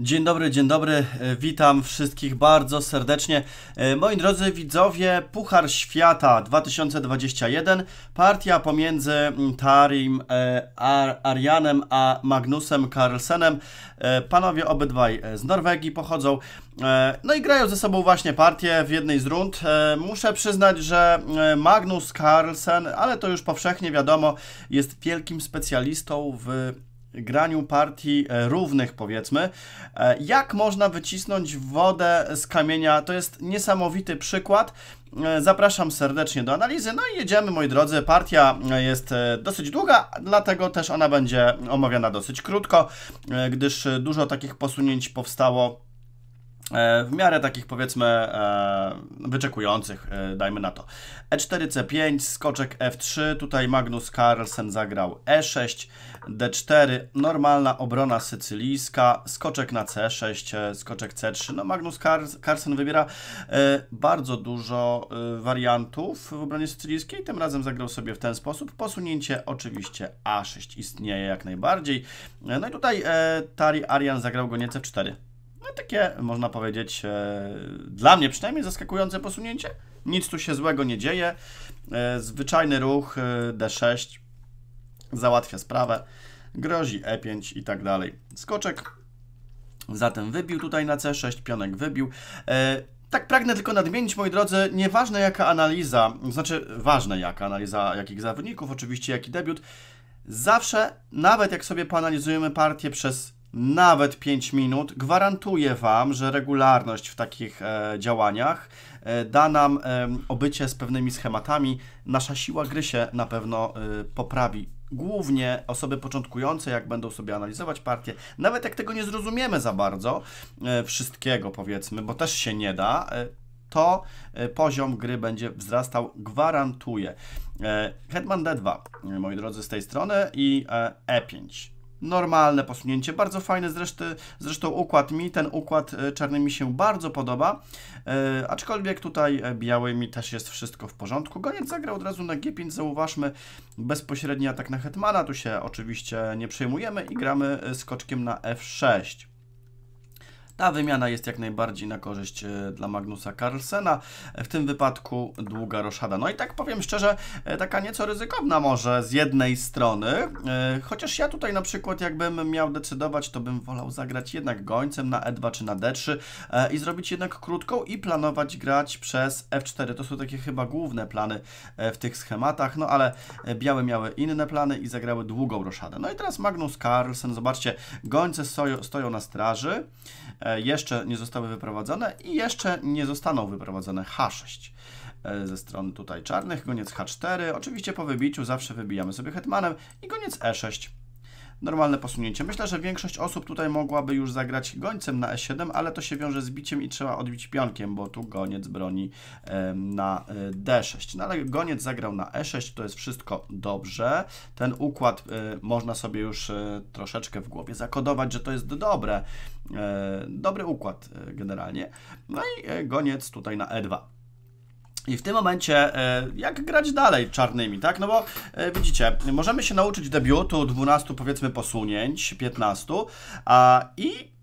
Dzień dobry, dzień dobry, e, witam wszystkich bardzo serdecznie. E, moi drodzy widzowie, Puchar Świata 2021, partia pomiędzy mm, Tarim e, Arianem a Magnusem Carlsenem. Panowie obydwaj z Norwegii pochodzą, no i grają ze sobą właśnie partię w jednej z rund. Muszę przyznać, że Magnus Carlsen, ale to już powszechnie wiadomo, jest wielkim specjalistą w graniu partii e, równych, powiedzmy. E, jak można wycisnąć wodę z kamienia? To jest niesamowity przykład. E, zapraszam serdecznie do analizy. No i jedziemy, moi drodzy. Partia jest dosyć długa, dlatego też ona będzie omawiana dosyć krótko, gdyż dużo takich posunięć powstało E, w miarę takich powiedzmy e, wyczekujących, e, dajmy na to. E4-C5, skoczek F3, tutaj Magnus Carlsen zagrał E6, D4, normalna obrona sycylijska, skoczek na C6, skoczek C3. No Magnus Carlsen wybiera bardzo dużo wariantów w obronie sycylijskiej, tym razem zagrał sobie w ten sposób. Posunięcie oczywiście A6 istnieje jak najbardziej. No i tutaj Tari Arian zagrał go nie C4 no takie, można powiedzieć, e, dla mnie przynajmniej zaskakujące posunięcie. Nic tu się złego nie dzieje. E, zwyczajny ruch e, D6 załatwia sprawę. Grozi E5 i tak dalej. Skoczek zatem wybił tutaj na C6, pionek wybił. Tak pragnę tylko nadmienić, moi drodzy, nieważne jaka analiza, znaczy ważne jaka analiza jakich zawodników, oczywiście jaki debiut, zawsze, nawet jak sobie poanalizujemy partię przez nawet 5 minut, gwarantuję Wam, że regularność w takich e, działaniach e, da nam e, obycie z pewnymi schematami. Nasza siła gry się na pewno e, poprawi. Głównie osoby początkujące, jak będą sobie analizować partię, nawet jak tego nie zrozumiemy za bardzo, e, wszystkiego powiedzmy, bo też się nie da, e, to poziom gry będzie wzrastał, gwarantuję. Hetman D2, moi drodzy, z tej strony i E5 normalne posunięcie, bardzo fajne zresztą, zresztą układ mi, ten układ e, czarny mi się bardzo podoba, e, aczkolwiek tutaj e, biały mi też jest wszystko w porządku. Goniec zagrał od razu na G5, zauważmy bezpośredni atak na hetmana, tu się oczywiście nie przejmujemy i gramy e, skoczkiem na F6. Ta wymiana jest jak najbardziej na korzyść e, dla Magnusa Carlsena, e, w tym wypadku długa roszada. No i tak powiem szczerze, e, taka nieco ryzykowna może z jednej strony, chociaż ja tutaj na przykład jakbym miał decydować, to bym wolał zagrać jednak gońcem na E2 czy na D3 i zrobić jednak krótką i planować grać przez F4. To są takie chyba główne plany w tych schematach, no ale białe miały inne plany i zagrały długą roszadę. No i teraz Magnus Carlsen, zobaczcie, gońce stoją, stoją na straży, E, jeszcze nie zostały wyprowadzone i jeszcze nie zostaną wyprowadzone H6 e, ze strony tutaj czarnych, goniec H4. Oczywiście po wybiciu zawsze wybijamy sobie hetmanem i goniec E6 normalne posunięcie. Myślę, że większość osób tutaj mogłaby już zagrać gońcem na e7, ale to się wiąże z biciem i trzeba odbić pionkiem, bo tu goniec broni na e, d6. No ale goniec zagrał na e6, to jest wszystko dobrze. Ten układ e, można sobie już e, troszeczkę w głowie zakodować, że to jest dobre. Dobry układ generalnie. No i goniec tutaj na e2. I w tym momencie, e, jak grać dalej czarnymi, tak? No bo e, widzicie, możemy się nauczyć debiutu 12 powiedzmy posunięć, 15, a i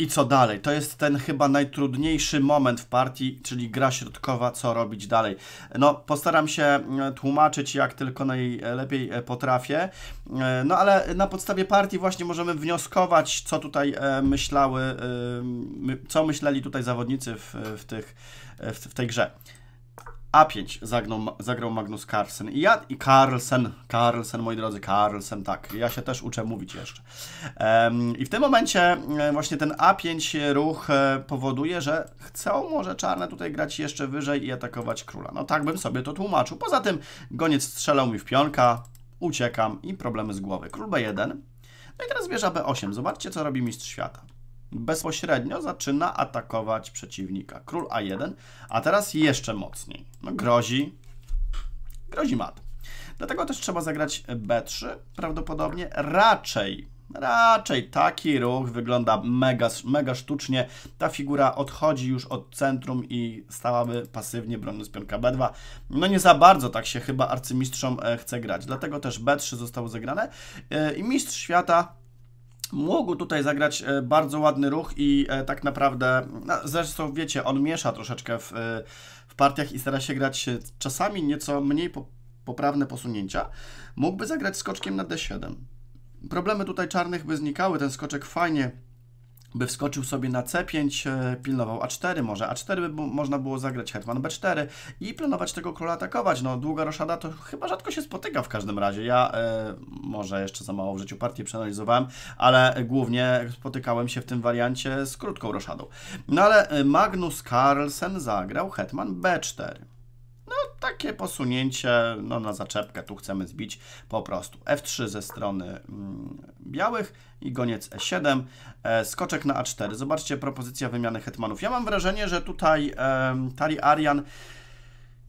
i co dalej? To jest ten chyba najtrudniejszy moment w partii, czyli gra środkowa, co robić dalej. No, postaram się e, tłumaczyć jak tylko najlepiej potrafię, no ale na podstawie partii właśnie możemy wnioskować, co tutaj myślały, co myśleli tutaj zawodnicy w, w, tych, w, w tej grze. A5 zagnął, zagrał Magnus Carlsen. I ja, i Carlsen, Carlsen, moi drodzy, Carlsen, tak. Ja się też uczę mówić jeszcze. Um, I w tym momencie e, właśnie ten A5 ruch e, powoduje, że chcą może czarne tutaj grać jeszcze wyżej i atakować króla. No tak bym sobie to tłumaczył. Poza tym goniec strzelał mi w pionka, uciekam i problemy z głowy. Król B1. No i teraz wieża B8. Zobaczcie, co robi mistrz świata bezpośrednio zaczyna atakować przeciwnika. Król A1, a teraz jeszcze mocniej. No, grozi, grozi mat. Dlatego też trzeba zagrać B3, prawdopodobnie raczej Raczej taki ruch wygląda mega, mega sztucznie. Ta figura odchodzi już od centrum i stałaby pasywnie broniąc pionka B2. No nie za bardzo tak się chyba arcymistrzom e, chce grać. Dlatego też B3 zostało zagrane e, i mistrz świata Mógł tutaj zagrać e, bardzo ładny ruch i e, tak naprawdę, no, zresztą wiecie, on miesza troszeczkę w, e, w partiach i stara się grać czasami nieco mniej poprawne posunięcia. Mógłby zagrać skoczkiem na D7. Problemy tutaj czarnych by znikały, ten skoczek fajnie by wskoczył sobie na C5, e, pilnował A4 może, A4 by można było zagrać hetman B4 i planować tego króla atakować. No długa roszada to chyba rzadko się spotyka w każdym razie. Ja e, może jeszcze za mało w życiu partii przeanalizowałem, ale głównie spotykałem się w tym wariancie z krótką roszadą. No ale e, Magnus Carlsen zagrał hetman B4 takie posunięcie no, na zaczepkę, tu chcemy zbić po prostu F3 ze strony mm, białych i goniec E7, e, skoczek na A4. Zobaczcie propozycja wymiany hetmanów. Ja mam wrażenie, że tutaj Tari Arian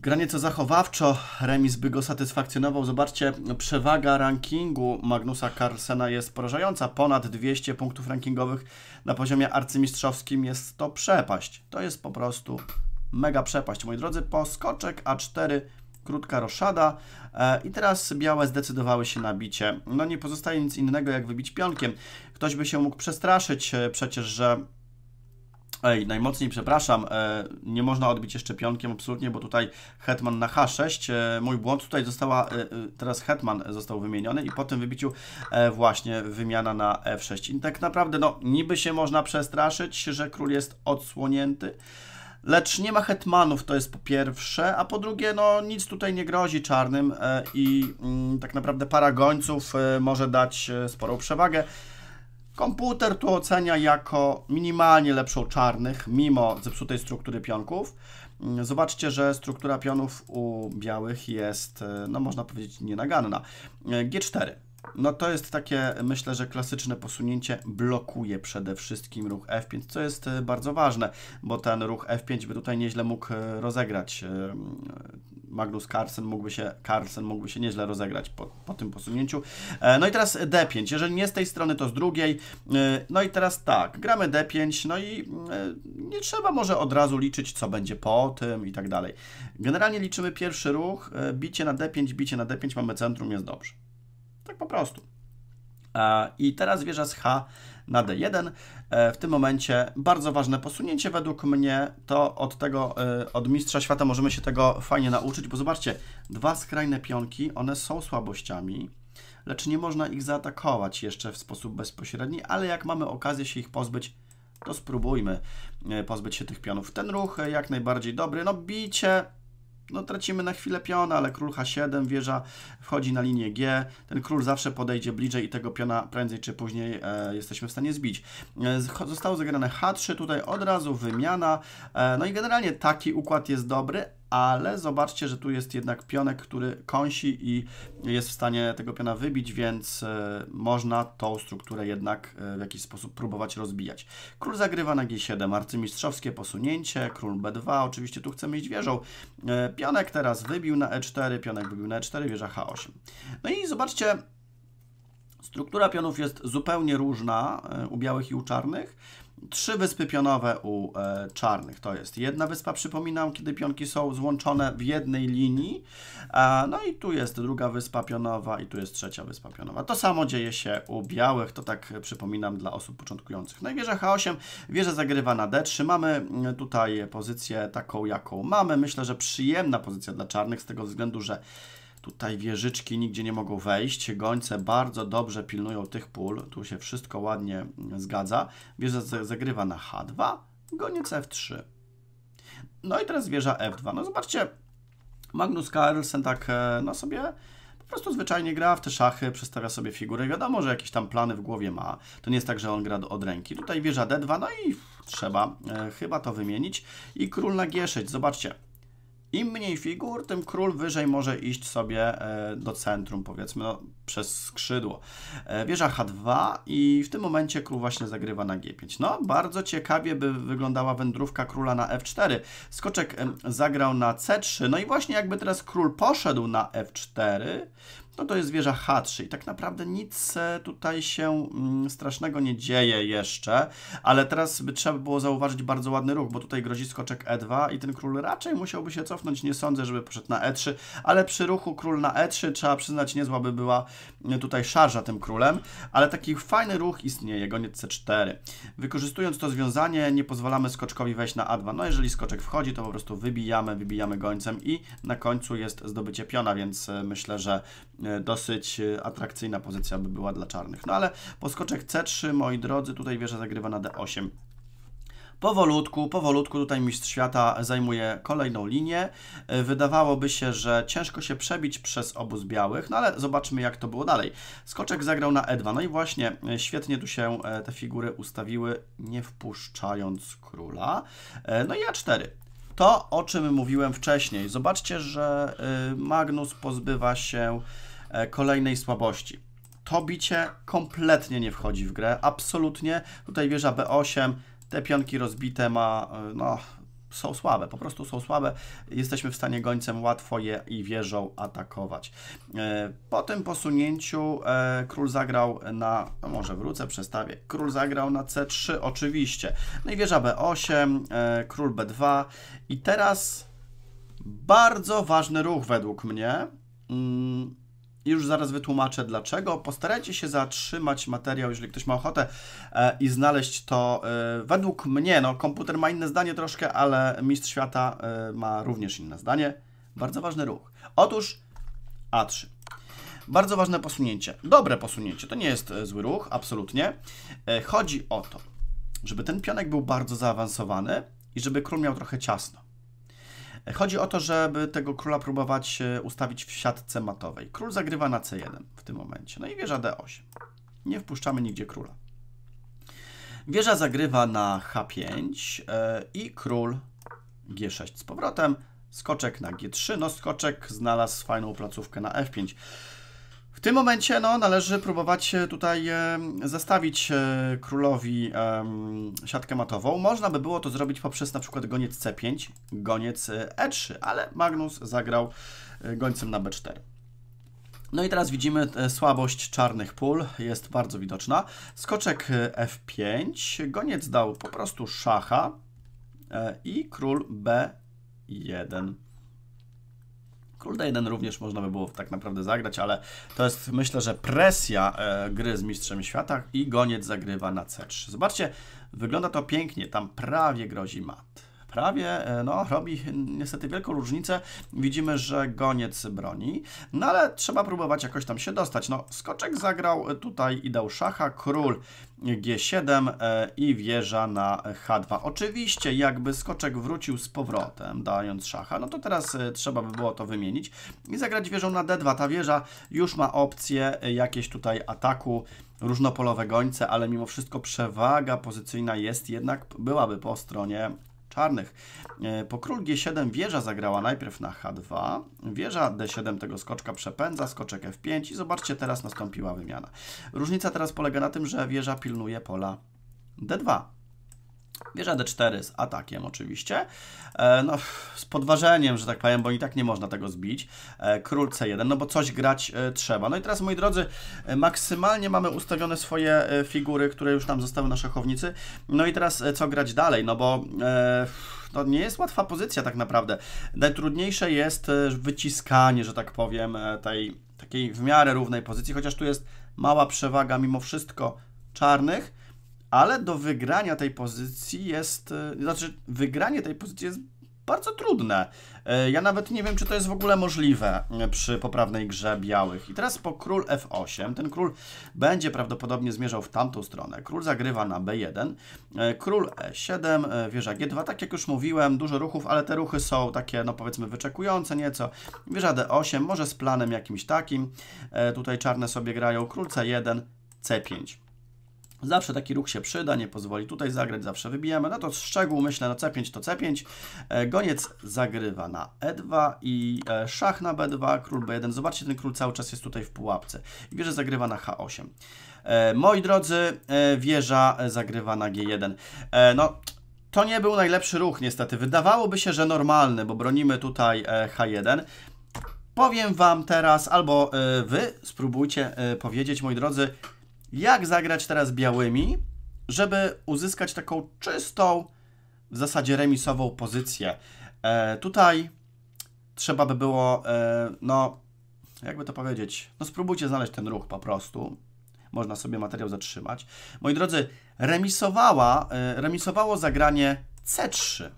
Gra nieco zachowawczo, remis by go satysfakcjonował. Zobaczcie, przewaga rankingu Magnusa Carlsena jest porażająca. Ponad 200 punktów rankingowych na poziomie arcymistrzowskim jest to przepaść. To jest po prostu mega przepaść, moi drodzy. Poskoczek A4, krótka roszada e, i teraz białe zdecydowały się na bicie. No nie pozostaje nic innego jak wybić pionkiem. Ktoś by się mógł przestraszyć e, przecież, że Ej, najmocniej przepraszam, e, nie można odbić jeszcze pionkiem absolutnie, bo tutaj Hetman na H6, mój błąd, tutaj została, teraz Hetman został wymieniony i po tym wybiciu właśnie wymiana na F6. I tak naprawdę, no, niby się można przestraszyć, że król jest odsłonięty, Lecz nie ma hetmanów, to jest po pierwsze, a po drugie, no nic tutaj nie grozi czarnym e, i mm, tak naprawdę para gońców e, może dać e, sporą przewagę. Komputer tu ocenia jako minimalnie lepszą czarnych, mimo zepsutej struktury pionków. Mm, zobaczcie, że struktura pionów u białych jest, no można powiedzieć, nienaganna. G4. No to jest takie, myślę, że klasyczne posunięcie blokuje przede wszystkim ruch F5, co jest e, bardzo ważne, bo ten ruch F5 by tutaj nieźle mógł e, rozegrać. E, Magnus Carlsen mógłby się, Carlsen mógłby się nieźle rozegrać po, po tym posunięciu. No i teraz D5, jeżeli nie z tej strony, to z drugiej. No i teraz tak, gramy D5, no i nie trzeba może od razu liczyć, co będzie po tym i tak dalej. Generalnie liczymy pierwszy ruch, bicie na D5, bicie na D5, mamy centrum, jest dobrze. Tak po prostu. E, I teraz wieża z H na D1. E, w tym momencie bardzo ważne posunięcie według mnie, to od tego, e, od mistrza świata możemy się tego fajnie nauczyć, bo zobaczcie, dwa skrajne pionki, one są słabościami, lecz nie można ich zaatakować jeszcze w sposób bezpośredni, ale jak mamy okazję się ich pozbyć, to spróbujmy pozbyć się tych pionów. Ten ruch jak najbardziej dobry, no bicie no tracimy na chwilę piona, ale król h7, wieża wchodzi na linię g. Ten król zawsze podejdzie bliżej i tego piona prędzej czy później e, jesteśmy w stanie zbić. E, zostało zagrane h3, tutaj od razu wymiana. E, no i generalnie taki układ jest dobry, ale zobaczcie, że tu jest jednak pionek, który kąsi i jest w stanie tego piona wybić, więc e, można tą strukturę jednak e, w jakiś sposób próbować rozbijać. Król zagrywa na g7, arcymistrzowskie posunięcie, król b2, oczywiście tu chcemy iść wieżą. E, pionek teraz wybił na e4, pionek wybił na e4, wieża h8. No i zobaczcie, struktura pionów jest zupełnie różna u białych i u czarnych. Trzy wyspy pionowe u e, czarnych. To jest jedna wyspa, przypominam, kiedy pionki są złączone w jednej linii. E, no i tu jest druga wyspa pionowa i tu jest trzecia wyspa pionowa. To samo dzieje się u białych, to tak e, przypominam dla osób początkujących. No i wieża H8, wieża zagrywa na D3. Mamy e, tutaj pozycję taką, jaką mamy. Myślę, że przyjemna pozycja dla czarnych z tego względu, że Tutaj wieżyczki nigdzie nie mogą wejść. Gońce bardzo dobrze pilnują tych pól. Tu się wszystko ładnie zgadza. Wieża zagrywa na H2, goniec F3. No i teraz wieża F2. No zobaczcie, Magnus Carlsen tak e, no sobie po prostu zwyczajnie gra w te szachy, przestawia sobie figurę. Wiadomo, że jakieś tam plany w głowie ma. To nie jest tak, że on gra od ręki. Tutaj wieża D2, no i trzeba e, chyba to wymienić. I król na G6. Zobaczcie, im mniej figur, tym król wyżej może iść sobie e, do centrum, powiedzmy, no, przez skrzydło. E, wieża H2 i w tym momencie król właśnie zagrywa na G5. No, bardzo ciekawie by wyglądała wędrówka króla na F4. Skoczek zagrał na C3, no i właśnie jakby teraz król poszedł na F4, to no to jest wieża H3 i tak naprawdę nic tutaj się mm, strasznego nie dzieje jeszcze, ale teraz by trzeba było zauważyć bardzo ładny ruch, bo tutaj grozi skoczek E2 i ten król raczej musiałby się cofnąć, nie sądzę, żeby poszedł na E3, ale przy ruchu król na E3 trzeba przyznać, niezła by była mm, tutaj szarża tym królem, ale taki fajny ruch istnieje, goniec C4. Wykorzystując to związanie nie pozwalamy skoczkowi wejść na A2, no jeżeli skoczek wchodzi, to po prostu wybijamy, wybijamy gońcem i na końcu jest zdobycie piona, więc e, myślę, że e, E, dosyć e, atrakcyjna pozycja by była dla czarnych. No ale poskoczek C3, moi drodzy, tutaj wieża zagrywa na D8. Powolutku, powolutku tutaj mistrz świata zajmuje kolejną linię. E, wydawałoby się, że ciężko się przebić przez obóz białych, no ale zobaczmy jak to było dalej. Skoczek zagrał na E2, no i właśnie świetnie tu się te figury ustawiły, nie wpuszczając króla. No i A4. To, o czym mówiłem wcześniej. Zobaczcie, że Magnus pozbywa się E, kolejnej słabości. To bicie kompletnie nie wchodzi w grę, absolutnie. Tutaj wieża B8, te pionki rozbite ma, e, no, są słabe, po prostu są słabe. Jesteśmy w stanie gońcem łatwo je i wieżą atakować. E, po tym posunięciu król zagrał na, no może wrócę, przestawię. Król zagrał na C3 oczywiście. No i wieża B8, król B2 i teraz bardzo ważny ruch według mnie. Mm, i już zaraz wytłumaczę dlaczego. Postarajcie się zatrzymać materiał, jeżeli ktoś ma ochotę e, i znaleźć to. E, według mnie, no komputer ma inne zdanie troszkę, ale Mistrz Świata e, ma również inne zdanie. Bardzo ważny ruch. Otóż A3. Bardzo ważne posunięcie. Dobre posunięcie. To nie jest e, zły ruch, absolutnie. E, chodzi o to, żeby ten pionek był bardzo zaawansowany i żeby król miał trochę ciasno. Chodzi o to, żeby tego króla próbować e, ustawić w siatce matowej. Król zagrywa na c1 w tym momencie. No i wieża d8. Nie wpuszczamy nigdzie króla. Wieża zagrywa na h5 e, i król g6 z powrotem. Skoczek na g3. No skoczek znalazł fajną placówkę na f5. W tym momencie no, należy próbować e, tutaj e, zastawić e, królowi siatkę matową. Można by było to zrobić poprzez na przykład goniec C5, goniec E3, ale Magnus zagrał gońcem na B4. No i teraz widzimy słabość czarnych pól, jest bardzo widoczna. Skoczek F5, goniec dał po prostu szacha i król B1. Król 1 również można by było tak naprawdę zagrać, ale to jest myślę, że presja e, gry z Mistrzem Świata i goniec zagrywa na C3. Zobaczcie, wygląda to pięknie, tam prawie grozi mat prawie e, no, robi niestety wielką różnicę. Widzimy, że goniec broni, no ale trzeba próbować jakoś tam się dostać. No, skoczek zagrał tutaj i dał szacha, król G7 e, i wieża na H2. Oczywiście jakby skoczek wrócił z powrotem, dając szacha, no to teraz e, trzeba by było to wymienić i zagrać wieżą na D2. Ta wieża już ma opcję jakieś tutaj ataku, różnopolowe gońce, ale mimo wszystko przewaga pozycyjna jest jednak, byłaby po stronie czarnych. E, po król G7 wieża zagrała najpierw na H2, wieża D7 tego skoczka przepędza, skoczek F5 i zobaczcie, teraz nastąpiła wymiana. Różnica teraz polega na tym, że wieża pilnuje pola D2 bierze D4 z atakiem oczywiście, e, no, z podważeniem, że tak powiem, bo i tak nie można tego zbić. E, król C1, no bo coś grać e, trzeba. No i teraz, moi drodzy, maksymalnie mamy ustawione swoje figury, które już tam zostały na szachownicy. No i teraz co grać dalej, no bo... E to nie jest łatwa pozycja tak naprawdę. Najtrudniejsze jest wyciskanie, że tak powiem, tej takiej w miarę równej pozycji, chociaż tu jest mała przewaga mimo wszystko czarnych, ale do wygrania tej pozycji jest, e, znaczy wygranie tej pozycji jest bardzo trudne. E, ja nawet nie wiem, czy to jest w ogóle możliwe e, przy poprawnej grze białych. I teraz po król f8. Ten król będzie prawdopodobnie zmierzał w tamtą stronę. Król zagrywa na b1. Król e7, wieża g2. Tak jak już mówiłem, dużo ruchów, ale te ruchy są takie, no powiedzmy, wyczekujące nieco. Wieża d8, może z planem jakimś takim. Tutaj czarne sobie grają. Król c1, c5. Zawsze taki ruch się przyda, nie pozwoli tutaj zagrać, zawsze wybijamy. No to szczegół, myślę, na C5 to C5. E, Goniec zagrywa na E2 i e, szach na B2, król B1. Zobaczcie, ten król cały czas jest tutaj w pułapce. I wieża zagrywa na H8. E, moi drodzy, wieża zagrywa na G1. No, to nie był najlepszy ruch niestety. Wydawałoby się, że normalny, bo bronimy tutaj H1. Powiem Wam teraz, albo Wy spróbujcie powiedzieć, moi drodzy, jak zagrać teraz białymi, żeby uzyskać taką czystą, w zasadzie remisową pozycję. E, tutaj trzeba by było, e, no, jakby to powiedzieć, no spróbujcie znaleźć ten ruch po prostu. Można sobie materiał zatrzymać. Moi drodzy, remisowała, e, remisowało zagranie C3.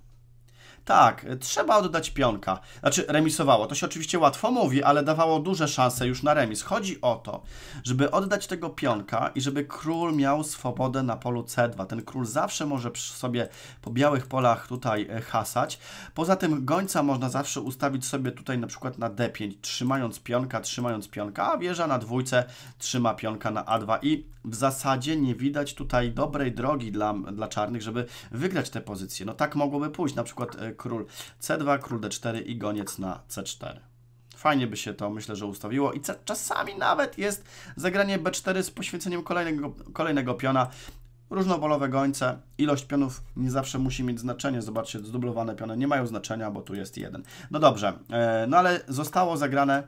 Tak, trzeba oddać pionka. Znaczy, remisowało. To się oczywiście łatwo mówi, ale dawało duże szanse już na remis. Chodzi o to, żeby oddać tego pionka i żeby król miał swobodę na polu C2. Ten król zawsze może sobie po białych polach tutaj e, hasać. Poza tym gońca można zawsze ustawić sobie tutaj na przykład na D5, trzymając pionka, trzymając pionka, a wieża na dwójce trzyma pionka na A2 i w zasadzie nie widać tutaj dobrej drogi dla, dla czarnych, żeby wygrać tę pozycję. No tak mogłoby pójść, na przykład e, król C2, król D4 i goniec na C4. Fajnie by się to, myślę, że ustawiło i czasami nawet jest zagranie B4 z poświęceniem kolejnego, kolejnego piona. Różnobolowe gońce, ilość pionów nie zawsze musi mieć znaczenie. Zobaczcie, zdublowane piony nie mają znaczenia, bo tu jest jeden. No dobrze, e, no ale zostało zagrane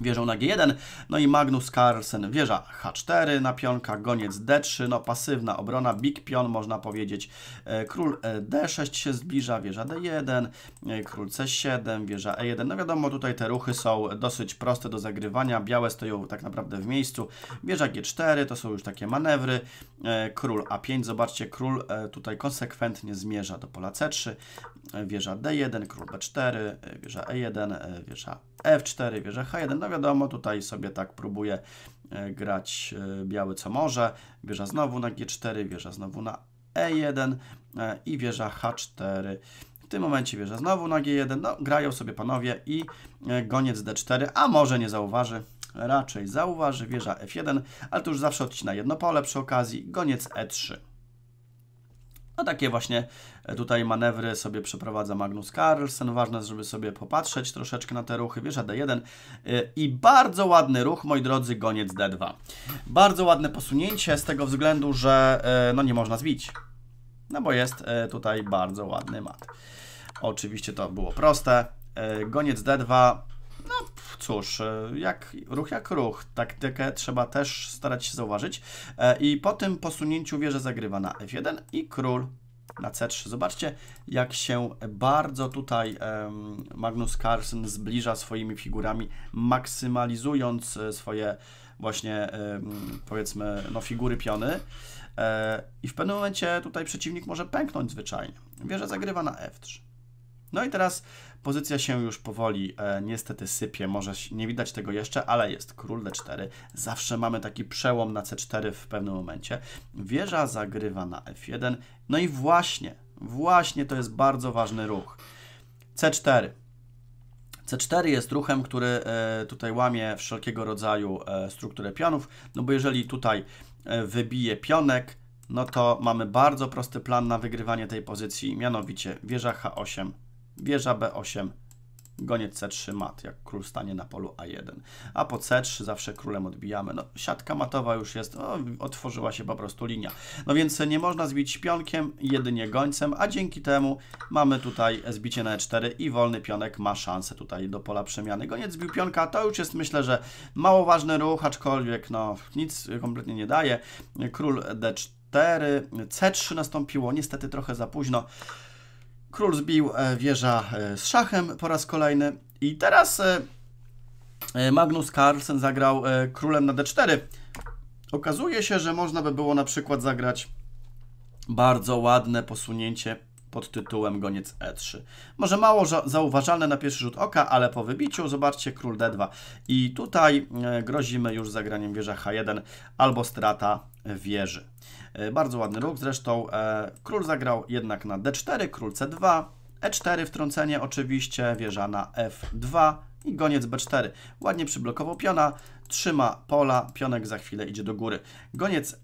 wieżą na G1, no i Magnus Carlsen wieża H4 na pionka, goniec D3, no pasywna obrona, big pion można powiedzieć, e, król e, D6 się zbliża, wieża D1, e, król C7, wieża E1, no wiadomo tutaj te ruchy są dosyć proste do zagrywania, białe stoją tak naprawdę w miejscu, wieża G4 to są już takie manewry, król A5, zobaczcie, król tutaj konsekwentnie zmierza do pola C3, wieża D1, król B4, e, wieża E1, e, wieża F4, wieża H1. No wiadomo, tutaj sobie tak próbuje e, grać biały co może. Wieża znowu na G4, wieża znowu na E1 i wieża H4. W tym momencie wieża znowu na G1. No, grają sobie panowie i goniec D4, a może nie zauważy raczej zauważy, wieża F1, ale to już zawsze odcina jedno pole przy okazji, goniec E3. No takie właśnie e, tutaj manewry sobie przeprowadza Magnus Carlsen. Ważne, żeby sobie popatrzeć troszeczkę na te ruchy. Wieża D1 e, i bardzo ładny ruch, moi drodzy, goniec D2. Bardzo ładne posunięcie z tego względu, że e, no nie można zbić. No bo jest tutaj bardzo ładny mat. Oczywiście to było proste. Goniec D2 no cóż, jak, ruch jak ruch, taktykę trzeba też starać się zauważyć. I po tym posunięciu wieża zagrywa na F1 i król na C3. Zobaczcie, jak się bardzo tutaj Magnus Carlsen zbliża swoimi figurami, maksymalizując e, swoje właśnie powiedzmy no, figury piony. E, I w pewnym momencie tutaj przeciwnik może pęknąć zwyczajnie. Wieża zagrywa na F3. No i teraz pozycja się już powoli e, niestety sypie, może nie widać tego jeszcze, ale jest król d4. Zawsze mamy taki przełom na c4 w pewnym momencie. Wieża zagrywa na f1. No i właśnie, właśnie to jest bardzo ważny ruch. c4. C4 jest ruchem, który e, tutaj łamie wszelkiego rodzaju e, strukturę pionów, no bo jeżeli tutaj e, wybije pionek, no to mamy bardzo prosty plan na wygrywanie tej pozycji, mianowicie wieża H8, wieża B8, goniec C3 mat, jak król stanie na polu A1. A po C3 zawsze królem odbijamy. No, siatka matowa już jest, no, otworzyła się po prostu linia. No więc nie można zbić pionkiem, jedynie gońcem, a dzięki temu mamy tutaj zbicie na E4 i wolny pionek ma szansę tutaj do pola przemiany. Goniec zbił pionka, to już jest myślę, że mało ważny ruch, aczkolwiek no, nic kompletnie nie daje. Król D4, C3 nastąpiło, niestety trochę za późno. Król zbił e, wieża e, z szachem po raz kolejny. I teraz e, Magnus Carlsen zagrał królem na d4. Okazuje się, że można by było na przykład zagrać bardzo ładne posunięcie pod tytułem Goniec E3. Może mało zauważalne na pierwszy rzut oka, ale po wybiciu zobaczcie Król D2. I tutaj e, grozimy już zagraniem wieża H1 albo strata wieży. E, bardzo ładny ruch, zresztą e, Król zagrał jednak na D4, Król C2, E4 wtrącenie oczywiście, wieża na F2 i goniec B4. Ładnie przyblokował piona, trzyma pola, pionek za chwilę idzie do góry. Goniec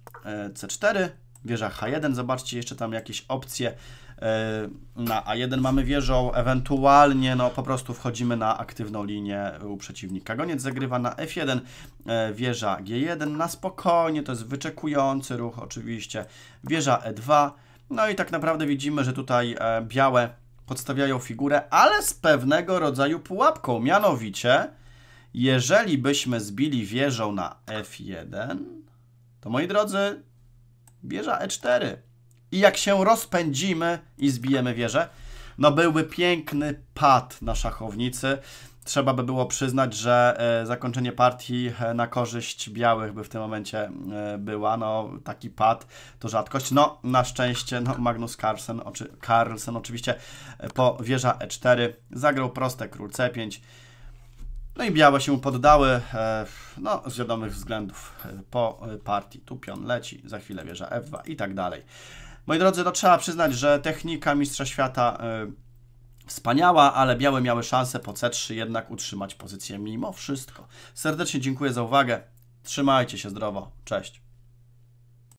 C4, wieża H1, zobaczcie jeszcze tam jakieś opcje, E, na A1 mamy wieżą, ewentualnie no, po prostu wchodzimy na aktywną linię u przeciwnika. Goniec zagrywa na F1, e, wieża G1 na spokojnie, to jest wyczekujący ruch oczywiście, wieża E2, no i tak naprawdę widzimy, że tutaj e, białe podstawiają figurę, ale z pewnego rodzaju pułapką, mianowicie jeżeli byśmy zbili wieżą na F1, to moi drodzy, wieża E4 i jak się rozpędzimy i zbijemy wieżę, no byłby piękny pad na szachownicy. Trzeba by było przyznać, że e, zakończenie partii e, na korzyść białych by w tym momencie e, była. No, taki pad to rzadkość. No, na szczęście no, Magnus Carlsen, oczy, Carlsen oczywiście po wieża E4 zagrał proste król C5. No i białe się poddały, no z wiadomych względów po partii. Tu pion leci, za chwilę wieża F2 i tak dalej. Moi drodzy, to trzeba przyznać, że technika Mistrza Świata e, wspaniała, ale białe miały szansę po C3 jednak utrzymać pozycję mimo wszystko. Serdecznie dziękuję za uwagę. Trzymajcie się zdrowo. Cześć.